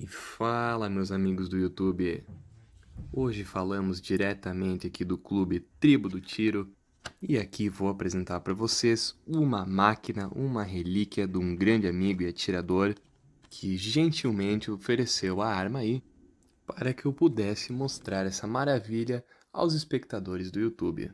E fala, meus amigos do YouTube! Hoje falamos diretamente aqui do clube Tribo do Tiro e aqui vou apresentar para vocês uma máquina, uma relíquia de um grande amigo e atirador que gentilmente ofereceu a arma aí para que eu pudesse mostrar essa maravilha aos espectadores do YouTube.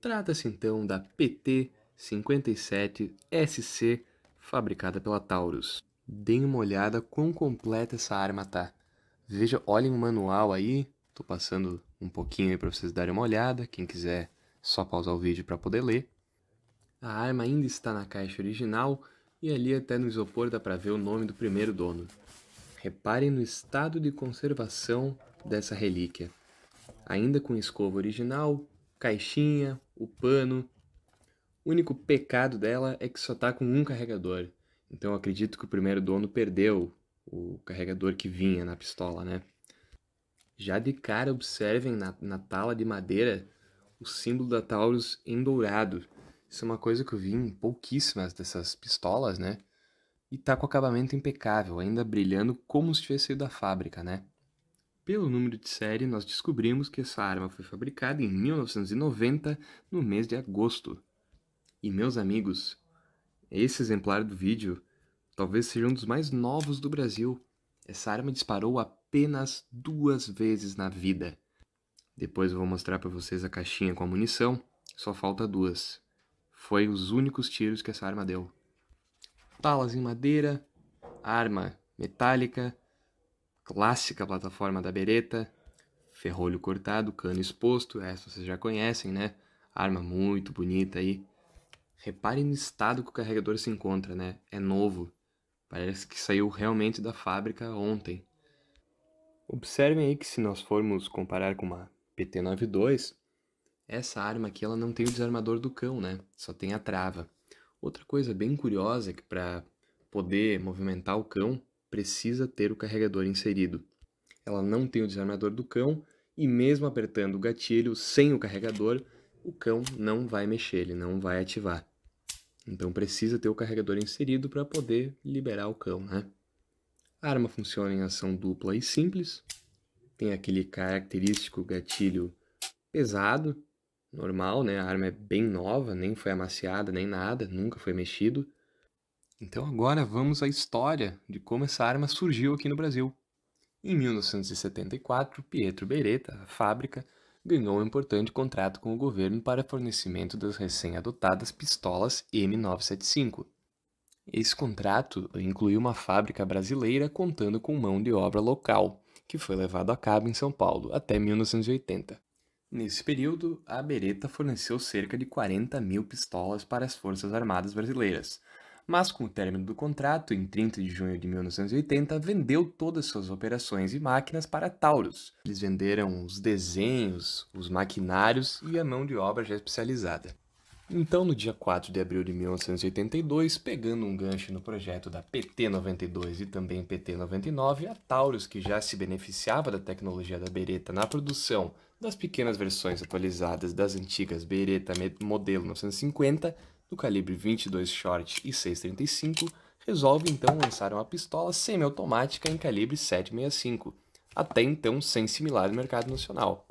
Trata-se então da PT 57SC fabricada pela Taurus deem uma olhada quão completa essa arma tá. Veja, olhem o manual aí, tô passando um pouquinho aí para vocês darem uma olhada, quem quiser só pausar o vídeo para poder ler. A arma ainda está na caixa original e ali até no isopor dá para ver o nome do primeiro dono. Reparem no estado de conservação dessa relíquia. Ainda com escova original, caixinha, o pano. O único pecado dela é que só tá com um carregador. Então acredito que o primeiro dono perdeu o carregador que vinha na pistola, né? Já de cara observem na, na tala de madeira o símbolo da Taurus em dourado. Isso é uma coisa que eu vi em pouquíssimas dessas pistolas, né? E tá com acabamento impecável, ainda brilhando como se tivesse saído da fábrica, né? Pelo número de série, nós descobrimos que essa arma foi fabricada em 1990, no mês de agosto. E meus amigos, esse exemplar do vídeo talvez seja um dos mais novos do Brasil. Essa arma disparou apenas duas vezes na vida. Depois eu vou mostrar para vocês a caixinha com a munição, só falta duas. Foi os únicos tiros que essa arma deu. Talas em madeira, arma metálica, clássica plataforma da bereta, ferrolho cortado, cano exposto, essa vocês já conhecem, né? Arma muito bonita aí. Repare no estado que o carregador se encontra, né? É novo. Parece que saiu realmente da fábrica ontem. Observem aí que se nós formos comparar com uma PT-92, essa arma aqui ela não tem o desarmador do cão, né? Só tem a trava. Outra coisa bem curiosa é que para poder movimentar o cão, precisa ter o carregador inserido. Ela não tem o desarmador do cão e mesmo apertando o gatilho sem o carregador, o cão não vai mexer, ele não vai ativar. Então precisa ter o carregador inserido para poder liberar o cão, né? A arma funciona em ação dupla e simples. Tem aquele característico gatilho pesado, normal, né? A arma é bem nova, nem foi amaciada, nem nada, nunca foi mexido. Então agora vamos à história de como essa arma surgiu aqui no Brasil. Em 1974, Pietro Beretta, a fábrica, ganhou um importante contrato com o governo para fornecimento das recém-adotadas pistolas M975. Esse contrato incluiu uma fábrica brasileira contando com mão de obra local, que foi levado a cabo em São Paulo até 1980. Nesse período, a Beretta forneceu cerca de 40 mil pistolas para as Forças Armadas Brasileiras, mas com o término do contrato, em 30 de junho de 1980, vendeu todas suas operações e máquinas para Taurus. Eles venderam os desenhos, os maquinários e a mão de obra já especializada. Então, no dia 4 de abril de 1982, pegando um gancho no projeto da PT-92 e também PT-99, a Taurus, que já se beneficiava da tecnologia da Beretta na produção das pequenas versões atualizadas das antigas Beretta modelo 950, do calibre 22 short e 6.35, resolve então lançar uma pistola semiautomática em calibre 7.65, até então sem similar no mercado nacional.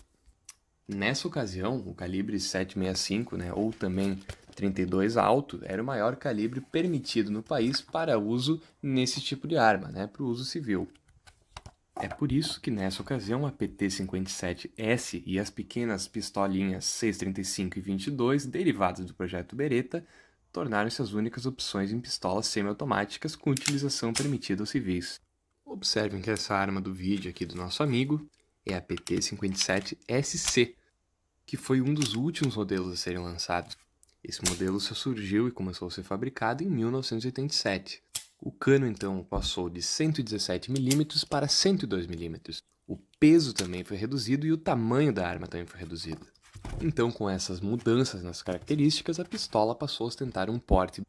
Nessa ocasião, o calibre 7.65, né, ou também 32 alto, era o maior calibre permitido no país para uso nesse tipo de arma, né, para o uso civil. É por isso que nessa ocasião a PT-57S e as pequenas pistolinhas 635 e 22, derivadas do projeto Beretta, tornaram-se as únicas opções em pistolas semiautomáticas com utilização permitida aos civis. Observem que essa arma do vídeo aqui do nosso amigo é a PT-57SC, que foi um dos últimos modelos a serem lançados. Esse modelo só surgiu e começou a ser fabricado em 1987, o cano então passou de 117 mm para 102 mm. O peso também foi reduzido e o tamanho da arma também foi reduzido. Então, com essas mudanças nas características, a pistola passou a ostentar um porte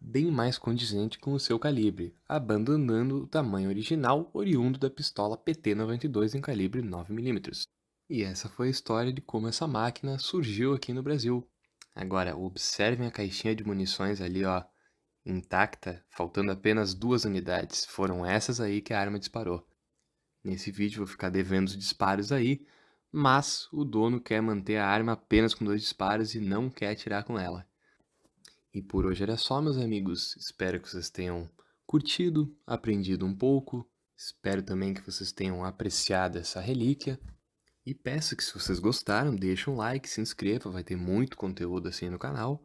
bem mais condizente com o seu calibre, abandonando o tamanho original oriundo da pistola PT-92 em calibre 9mm. E essa foi a história de como essa máquina surgiu aqui no Brasil. Agora, observem a caixinha de munições ali, ó, intacta, faltando apenas duas unidades. Foram essas aí que a arma disparou. Nesse vídeo vou ficar devendo os disparos aí, mas o dono quer manter a arma apenas com dois disparos e não quer atirar com ela. E por hoje era só, meus amigos. Espero que vocês tenham curtido, aprendido um pouco. Espero também que vocês tenham apreciado essa relíquia. E peço que se vocês gostaram, deixem um like, se inscreva, vai ter muito conteúdo assim no canal.